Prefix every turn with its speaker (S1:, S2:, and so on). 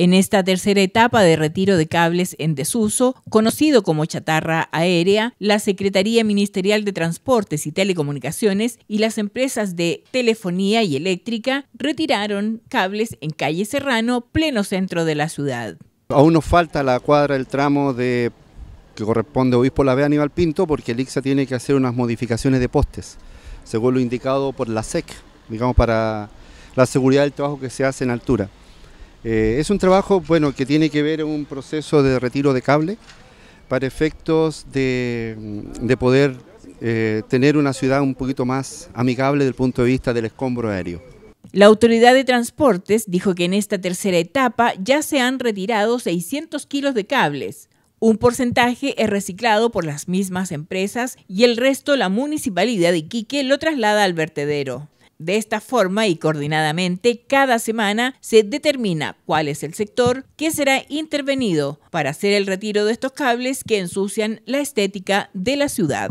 S1: En esta tercera etapa de retiro de cables en desuso, conocido como chatarra aérea, la Secretaría Ministerial de Transportes y Telecomunicaciones y las empresas de telefonía y eléctrica retiraron cables en calle Serrano, pleno centro de la ciudad.
S2: Aún nos falta la cuadra del tramo de que corresponde a Obispo Lavea Aníbal Pinto porque el ICSA tiene que hacer unas modificaciones de postes, según lo indicado por la SEC, digamos para la seguridad del trabajo que se hace en altura. Eh, es un trabajo bueno que tiene que ver un proceso de retiro de cable para efectos de, poder eh, tener una ciudad un poquito más amigable desde el punto de vista del escombro aéreo.
S1: La Autoridad de Transportes dijo que en esta tercera etapa ya se han retirado 600 kilos de cables. Un porcentaje es reciclado por las mismas empresas y el resto la municipalidad de Iquique lo traslada al vertedero. De esta forma y coordinadamente, cada semana se determina cuál es el sector que será intervenido para hacer el retiro de estos cables que ensucian la estética de la ciudad.